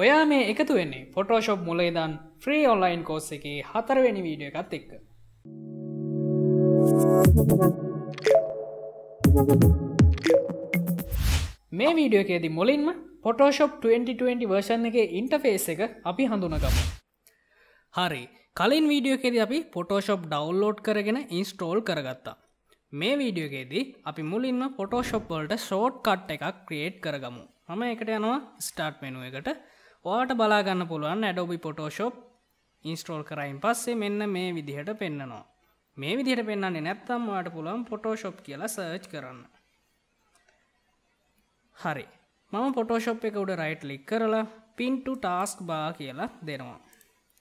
ඔයා මේ එකතු වෙන්නේ ෆොටෝශොප් මුලේදන් ෆ්‍රී ඔන්ලයින් කෝස්ස එකේ හතරවෙනි වීඩිය එකත් එක්ක මේ වීඩියෝකේදී මුලින්ම පොටෝශොප් 2020 වර්ෂන් එක ඉන්ටෆේස් එක අපි හඳුනගම. හරි කලින් වීඩියෝකෙද අපි පොටෝශොප් ඩවන්ලෝඩ් කරගෙන ඉන්ස්ටෝල් කරගත්තා. මේ වීඩියෝකේදී අපි මුලින්ම පොටෝශොප්වලට ෂෝට් කට් එකක් ක්‍රියේට් කරගමු. මම එකට යනවා ස්ටාර්ට් මෙනුව එකට ඕට බලාගන්න පුළුවන් ඇඩෝබි පොටෝෂොප් ඉන්ස්ටෝල් කරයින් පස්සේ මෙන්න මේ විදිහට පෙන්න්නනවා මේ විදිහට පෙන්න්නේ නැත්තම් වාට පුළුවන් පොටෝෂොප් කියලා සර්ච් කරන්න හරි මම පොටෝෂොප් එක උඩ රයිට් ලික් කරලා පින්ටු ටාස්ක් බා කියලා දෙනවා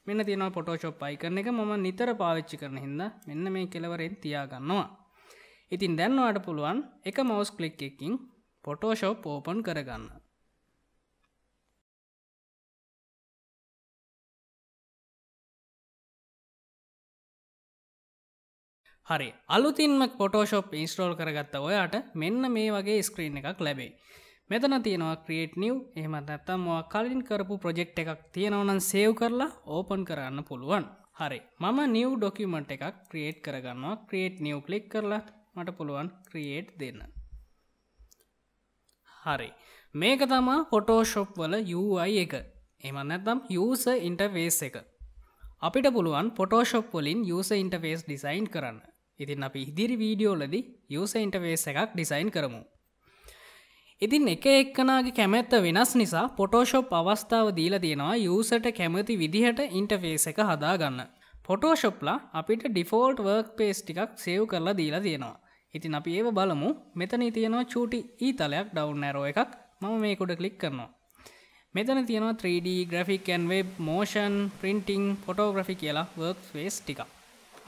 මෙන්න තියෙනවා පොටෝෂොප් අයිකරන එක මම නිතර පාවිච්චි කරන හිද මෙන්න මේ කෙලවරෙන් තියාගන්නවා. ඉතින් දැන්වාට පුළුවන් එක මවස් කලික් එකින් පොටෝෂොප් ඕපන් කරගන්න. හරි අලුතින්ම කොටෝෂොප් ඉස්ට්‍රෝල් කරගත්ත ඔයාට මෙන්න මේ වගේ ස්ක්‍රීන් එකක් ලැබේ මෙතන තියෙනවා ක්‍රියට් නිව් එහම නැත්තම් වා කලින් කරපු ප්‍රොජෙක්් එකක් තියෙනවනන් සේව් කරලා ඕපන් කරන්න පුළුවන් හරි මම නිව් ඩොකිමට් එකක් ක්‍රියේට් කරගන්නවා ක්‍රියේට් නිව් කලික් කරලා මට පුළුවන් ක්‍රියේට් දෙන්න හරි මේක තමා පොටෝෂොප් වල UI එක එම නැත්තම් යස ඉන්ටර්වේස් එක අපිට පුළුවන් පොටෝෂොප් වලින් යස ඉන්ටර්වේස් ඩිසයින් කරන්න ඉතින් අපි ඉදිරි වීඩියෝලදි යස ඉන්ටවේස් එකක් ඩිසයින් කරමු. ඉතින් එක එක්කනාගේ කැමැත්ත වෙනස් නිසා පොටෝෂොප් අවස්ථාව දීල තියෙනවා යසට කැමති විදිහට ඉන්ටෆේස් එක හදාගන්න. පොටෝෂොප්ලා අපිට ඩිෆෝල්ට් වර්ක් පේස් ටිකක් සේව් කරලා දීලා තියෙනවා. ඉතින් අපි ඒව බලමු මෙතන තියෙනවා චූටි ඊ තලයක් ඩවුන් ඇරෝ එකක් මම මේකුඩ කලික් කරනවා. මෙතන තියෙනවා 3D ග්‍රෆික් ඇන්වෙබ් මෝෂන් පින්ටිං පොටෝග්‍රෆි කියලා වර්ක් වේස් ටිකක්.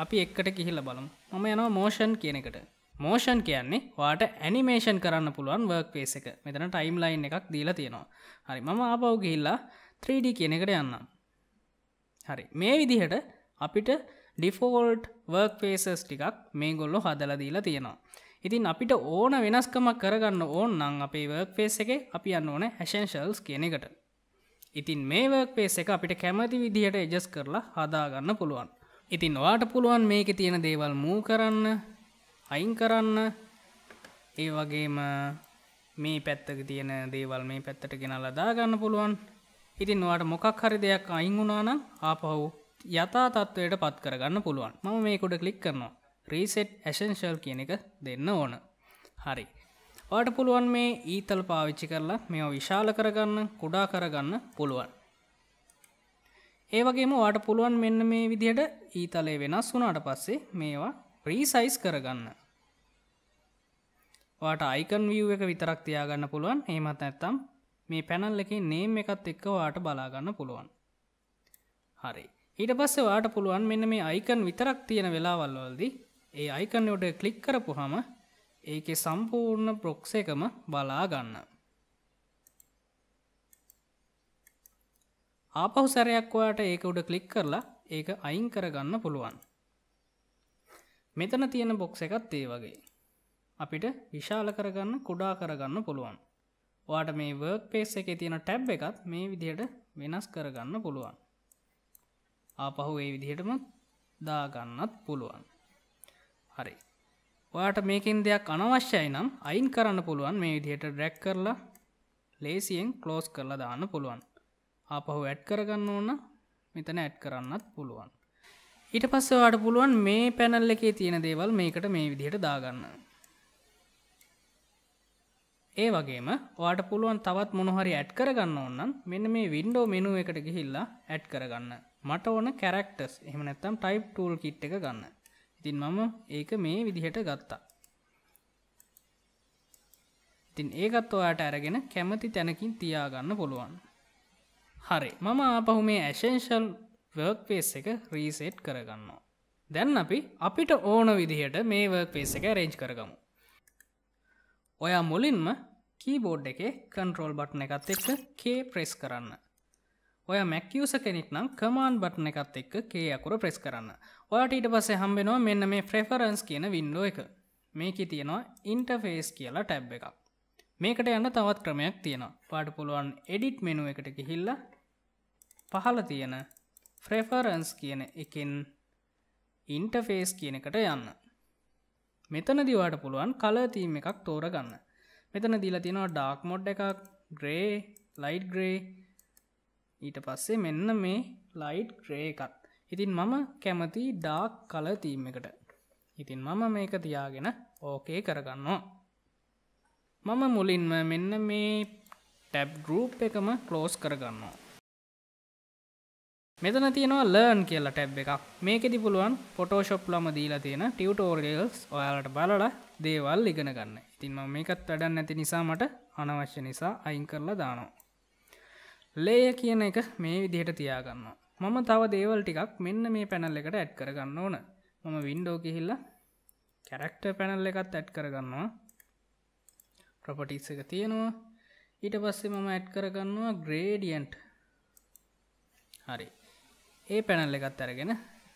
අපි එක්කට කිහිල්ල බලමු මම යනවා මෝෂන් කියන එකට මෝෂන් කියන්නේ වාට ඇනිමේෂන් කරන්න පුළුවන් වර්ක් පේස එක මෙතන ටයිම් ලයින් එකක් දීලා තියෙනවා හරි මම ආපව් ගිහිල්ලා 3D කියන එකට යන්නම් හරි මේ විදිහට අපිට ඩිෆෝල්ට් වර්ක් පේසස් ටිකක් මේ ගොල්ලො හදල දීලා තියෙනවා ඉතින් අපිට ඕන වෙනස්කමක් කරගන්න ඕන් නම් අපේ වර්ක් පේස එක අපි යන්න ඕන හැෂන්ශල්ස් කියන එකට ඉතින් මේ වර්ක් පේස එක අපිට කැමති විදිහට එජස් කරලා හදාගන්න පුළුවන් ඉතින් ඔයාට පුළුවන් මේක තියෙන දේවල් මූ කරන්න අයින් කරන්න ඒ වගේම මේ පැත්තක තියෙන දේවල් මේ පැත්තට ගෙනල්ලා දාගන්න පුළුවන් ඉතින් ඔයාට මොකක් හරි දෙයක් අයින් වුණානම් ආපහු යථා තත්ත්වයට පත් කරගන්න පුළුවන් මම මේකුඩ කලික් කරනවා රීසෙට් ඇෂන්ශල් කියන එක දෙන්න ඕන හරි ඔට පුළුවන් මේ ඊතල් පාවිච්චි කරලා මෙ විශාල කරගන්න කුඩා කරගන්න පුළුවන් ඒවගේම වාට පුළුවන් මෙන්න මේ විදිහට ඊතලේ වෙනස් වුනාට පස්සේ මේවා ප්‍රීසයිස් කරගන්න. වාට අයිකන් විය් එක විතරක් තියාගන්න පුළුවන් ඒමත් ඇත්තම් මේ පැනල් එක නේම් එකත් එක්ක වාට බලාගන්න පුළුවන්. හරි ඊට පස්සේ වාට පුළුවන් මෙන්න මේ අයිකන් විතරක් තියෙන වෙලාවල්වල්දි ඒ අයිකන් ොඩ කලික් කරපු හම ඒකෙ සම්පූර්ණ ප්‍රොක්ස එකම බලාගන්න. ආපහු සැරයක් ඔයාට ඒක උඩ කලික් කරලා ඒක අයින් කරගන්න පුළුවන් මෙතන තියෙන බොක්ස එකත් ඒ වගේ අපිට විශාල කරගන්න කුඩා කරගන්න පුළුවන් වාට මේ වර්ක් පේස් එක තියෙන ටැබ් එකත් මේ විදිහට වෙනස් කරගන්න පුළුවන් ආපහු ඒ විදිහටම දාගන්නත් පුළුවන් හරි ඔයාට මේකින් දෙයක් අනවශ්‍යයි නම් අයින් කරන්න පුළුවන් මේ විදිහට ඩැක් කරලා ලේසියෙන් ක්ලෝස් කරලා දාන්න පුළුවන් ආපහු ඇඩ් කරගන්න ඕන මෙතන ඇඩ් කරන්නත් පුළුවන් ඊට පස්සවාට පුළුවන් මේ පැනල් එකේ තියෙන දේවල් මේකට මේ විදිහට දාගන්න ඒ වගේම වාට පුළුවන් තවත් මොනොහරි ඇඩ් කරගන්න ඕන්නන් මෙන්න මේ වින්ඩෝ මෙනු එකට ගිහිල්ලා ඇඩ් කරගන්න මට ඕන කැරක්ටස් එහම නැත්තම් ටයිප් ටූල් කිට් එක ගන්න ඉතින් මම ඒක මේ විදිහට ගත්තා ඉතින් ඒකත් ඔයාට ඇරගෙන කැමති තැනකින් තියාගන්න පුළුවන් හරි මම අපහු මේ ඇශෙන්ශල් වර්ක්පේස් එක රීසේට් කරගන්නවා. දැන් අපි අපිට ඕන විදිහට මේ වර්ක්පේස් එක රේජ් කරගමු. ඔයා මුලින්ම කීබෝඩ් එකේ කන්ට්‍රෝල් බට්න එකත් එක්ක කේ ප්‍රෙස් කරන්න. ඔය මැක්කියස කෙනෙක් නම් කමාන් බට්න එකත් එක්ක කේ අකුර ප්‍රෙස් කරන්න. ඔයාට ඊට පස්සේ හම්බෙනවා මෙන්න මේ ෆ්‍රෙෆරන්ස් කියන වින්ඩෝ එක. මේක තියෙනවා ඉන්ටෆේස් කියලා ටැබ් එකක්. මේකට යන්න තවත් ක්‍රමයක් තියෙනවා පාට පුළුවන් එඩිට් මෙනුව එකට ගිහිල්ලා පහල තියෙන ෆ්‍රෙෆරන්ස් කියන එකෙන් ඉන්ටෆේස් කියන එකට යන්න මෙතන දිවාට පුළුවන් කලතීම එකක් තෝරගන්න මෙතන දීලා තියෙනවා ඩාක් මොඩ් එකක් ග්‍රේ ලයිට් ග්‍රේ ඊට පස්සේ මෙන්න මේ ලයිට් ග්‍රේ එකත් ඉතින් මම කැමති ඩාක් කලතීම එකට ඉතින් මම මේක තියාගෙන ඕකේ කරගන්නවා මම මුලින්ම මෙන්න මේ ටැබ් ගරුප් එකම කලෝස් කරගන්නවා මෙතන තියෙනවා ලර්න් කියලා ටැබ් එකක් මේකෙදි පුළුවන් පොටෝෂොප් ලම දීලා තියෙන ටියුටෝරියල්ස් ඔයාලට බලලා දේවල් ඉගෙන ගන්න ඉතින් මම මේකත් වැඩක් නැති නිසා මට අනවශ්‍ය නිසා අයින් කරලා දානවා ලේය කියන එක මේ විදිහට තියාගන්නවා මම තව දේවල් ටිකක් මෙන්න මේ පැනල් එකට ඇඩ් කරගන්න ඕන මම වින්ඩෝ කිහිල්ලා කැරක්ටර් පැනල් එකත් ඇඩ් කරගන්නවා ප්‍රොපටිස් එක තියෙනවා ඊට පස්සේ මම ඇඩ් කරගන්නවා ග්‍රේඩියන්ට් හරි ඒ පැනල් එකත් ඇරගෙන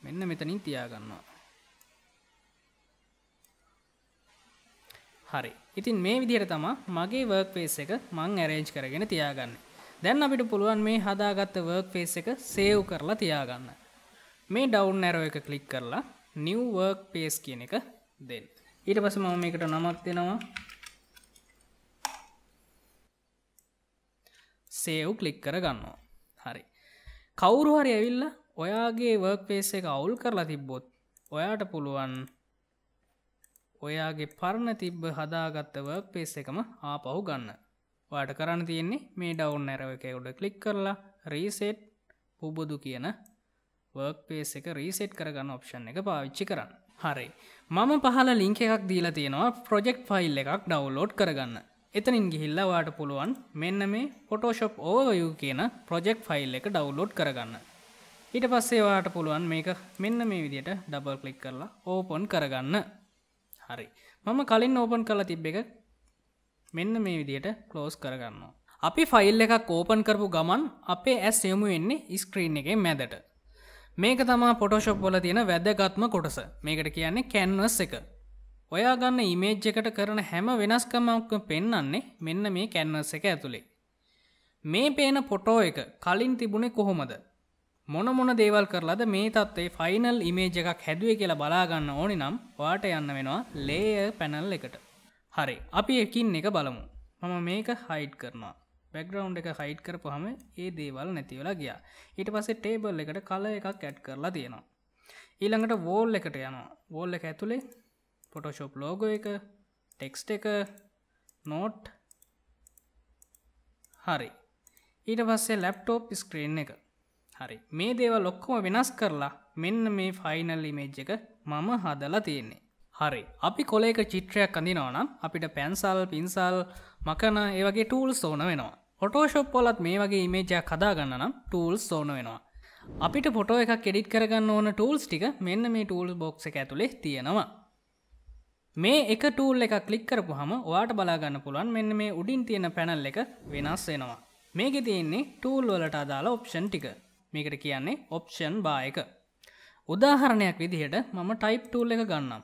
මෙන්න මෙතනින් තියාගන්නවා හරි ඉතින් මේ විදිහට තමා මගේ වර්ක් පේස් එක මං ඇරේජ් කරගෙන තියාගන්න දැන් අපිට පුළුවන් මේ හදාගත්ත වර්ක් පේස් එක සේව් කරලා තියාගන්න මේ ඩවුන් ඇරෝ එක කලික් කරලා නිව් වර්ක් පේස් කියන එක දෙන්න ඊට පස මම මේකට නමක් දෙනවා සේව් කලික් කර ගන්නවා හරි කවුරුහරි ඇවිල්ල ඔයාගේ වර්ක් පේස එක අවුල් කරලා තිබ්බොත් ඔයාට පුළුවන් ඔයාගේ පරණ තිබ්බ හදාගත්ත වර්ක් පේස් එකම ආපහු ගන්න වාට කරන්න තියෙන්නේ මේ ඩවුන් ඇරව එක උඩ කලික් කරලා රීසෙට් පුබුදු කියන වර්ක් පේස් එක රීසෙට් කරගන්න ඔප්ෂන් එක පාවිච්චි කරන්න හරි මම පහල ලිංක එකක් දීලා තියෙනවා ප්‍රොජෙක්් ෆයිල් එකක් ඩවලෝඩ් කරගන්න එතනින් ගිහිල්ලා වාට පුළුවන් මෙන්න මේ පොටෝෂොප් ඕවයු කියන ප්‍රොජෙක්් ෆයිල් එක ඩව්ලෝඩ් කරගන්න. ඊට පස්සේවාට පුළුවන් මේක මෙන්න මේ විදියට ඩබල් කලික් කරලා ඕපොන් කරගන්න. හරි මම කලින් ඕපන් කලා තිබ්බ එක මෙන්න මේ විදියට කලෝස් කරගන්නවා. අපි ෆයිල් එක කෝපන් කරපු ගමන් අපේ ඇස් යොමු වෙන්නේ ස්ක්‍රීන් එක මැදට. මේක තමා පොටෝෂොප් වල තියෙන වැදගත්ම කොටස මේකට කියන්නේ කැන්වස් එක ඔයා ගන්න ඉමේජ් එකට කරන හැම වෙනස්කමක්ක පෙන්නන්නේ මෙන්න මේ කැන්වස් එක ඇතුළේ. මේ පේන පොටෝ එක කලින් තිබුණේ කොහොමද. මොන මොන දේවල් කරලාද මේ තත්වේ ෆයිනල් ඉමේජ් එකක් හැදුවේ කියලා බලාගන්න ඕනි නම් වාට යන්න වෙනවා ලේය පැනල් එකට. හරි අපි එකින් එක බලමු මම මේක හයිට් කරනවා බැක්ග්‍රවන්් එක හයිට් කරපුහම ඒ දේවල් නැතිවලා ගියා ඊට පස්සේ ටේබල් එකට කල එකක් ඇට් කරලා තියෙනවා ඊළඟට වෝල් එකට යනවා වෝල් එක ඇතුළේ පොටෝශෝප් ලෝගෝ එක ටෙක්ස්ට එක නෝට් හරි ඊට පස්සේ ලැප්ටෝප් ස්ක්‍රීන් එක හරි මේ දේව ලොක්කොම වෙනස් කරලා මෙන්න මේ ෆයිනල් ඉමේජ් එක මම හදලා තියෙන්නේ හරි අපි කොලේක චිත්‍රයක් අඳනවනම් අපිට පැන්සල් පින්සල් මකන ඒවගේ ටූල් සෝන වෙනවා ොටෝශොප්පොලත් මේ වගේ ඉමේජයක් කදාගන්නනම් ටූල් සෝන වෙනවා අපිට පොටෝ එකක් එඩිට කරගන්න ඕන ටූල්ස් ටික මෙන්න මේ ටූල් බොක්ස ඇතුලෙ තියෙනවා මේ එක ටූල් එක කලික් කරපු හම වාට බලාගන්න පුළුවන් මෙන්න මේ උඩින් තියෙන පැනල් එක වෙනස් වෙනවා. මේක තියෙන්නේ ටූල් වලට අදාලා ඔප්ෂන් ටික මේකට කියන්නේ ඔප්ෂන් බා එක. උදාහරණයක් විදිහට මම ටයිප් ටූල් එක ගන්නම්.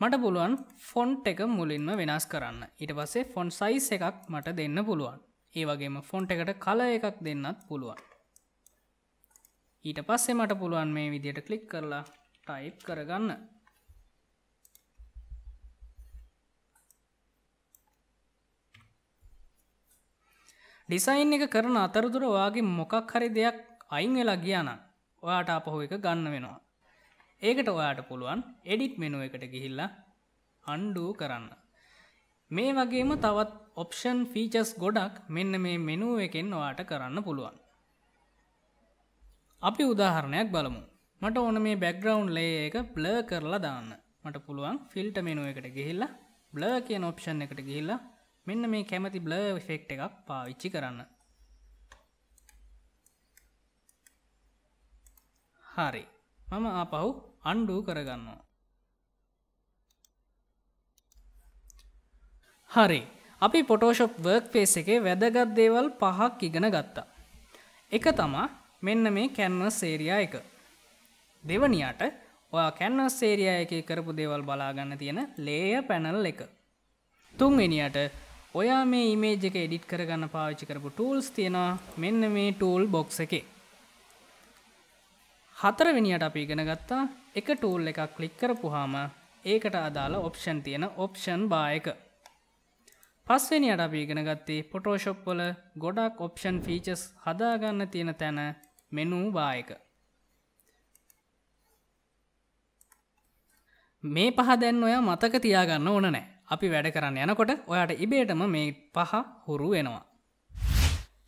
මට පුළුවන් ෆොන්ට් එක මුලින්ම වෙනස් කරන්න ඊට පස්සේ ෆොන් සයිස් එකක් මට දෙන්න පුළුවන්. ඒ වගේම ෆොන්ට් එකට කල එකක් දෙන්නත් පුළුවන්. ඊට පස්සේ මට පුළුවන් මේ විදියට ක්ලික් කරලා ටයිප් කරගන්න ඩිසයින් එක කරන අතරතුර වගේ මොකක් හරි දෙයක් අයින් වෙලා ගියාන ඔයාට අපහෝ එක ගන්න වෙනවා. ඒකට ඔයාට පුළුවන් එඩිට් මෙනුව එකට ගිහිල්ලා අන්්ඩූ කරන්න. මේ වගේම තවත් ඔප්ෂන් ෆීචස් ගොඩක් මෙන්න මේ මෙනුව එකෙන් ඔයාට කරන්න පුළුවන්. අපි උදාහරණයක් බලමු මට ඕන මේ බැග්‍රවන්් ලේ එක බ්ලර් කරලා දාන්න මට පුළුවන් ෆිල්ට මෙනුව එකට ගිහිල්ලා බ්ලර් කියන ඔප්ෂන් එකට ගිහිල්ලා මෙන්න මේ කැමති බ්ල ෆෙක්් එකක් පාවිච්චි කරන්න හරි මම ආපහු අන්ඩු කරගන්නවා හරි අපි පොටෝෂොප් වර්ක් පේස එකේ වැදගත් දේවල් පහක් ඉගෙන ගත්තා එක තමා මෙන්න මේ කැන්වස් සේරයා එක දෙවනියට ඔයා කැන්වස් සේරයා එක කරපු දේවල් බලාගන්න තියෙන ලේය පැනල් එක තුන්වෙනියට ඔයා මේ ඉමේජ් එක එඩිට් කරගන්න පාවිච්චි කරපු ටූල්ස් තියෙනවා මෙන්න මේ ටූල් බොක්ස එකේ හතරවෙනියට අපි ඉගෙන ගත්තා එක ටූල් එකක් කලික් කරපුහාම ඒකට අදාළ ඔප්ෂන් තියෙන ඔප්ෂන් බා එක පස්වෙනියට අපි ඉගෙන ගත්තේ පොටෝෂොප් වල ගොඩක් ඔප්ෂන් ෆීචස් හදාගන්න තියෙන තැන මෙනූ බා එක මේ පහ දැන් ඔයා මතක තියාගන්න ඕන නෑ අපි වැඩ කරන්න යනකොට ඔයාට ඉබේටම මේ පහ හුරු වෙනවා.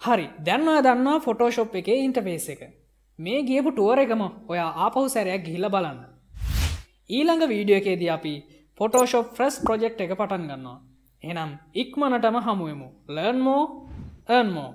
හරි දැන්වා දන්නවා ෆොටෝශොප් එකේ ඉන්ටපේස් එක. මේ ගියපු ටුවර එකම ඔයා ආපහු සැරයක් ගිහිල බලන්න. ඊළඟ වීඩියෝ එකේද අපි ෆොටෝශොප් ෆ්‍රස් ප්‍රජෙක්් එක පටන් ගන්නවා. එනම් ඉක්මනටම හමුවමු ලර්න්මෝ එර්න්මෝ.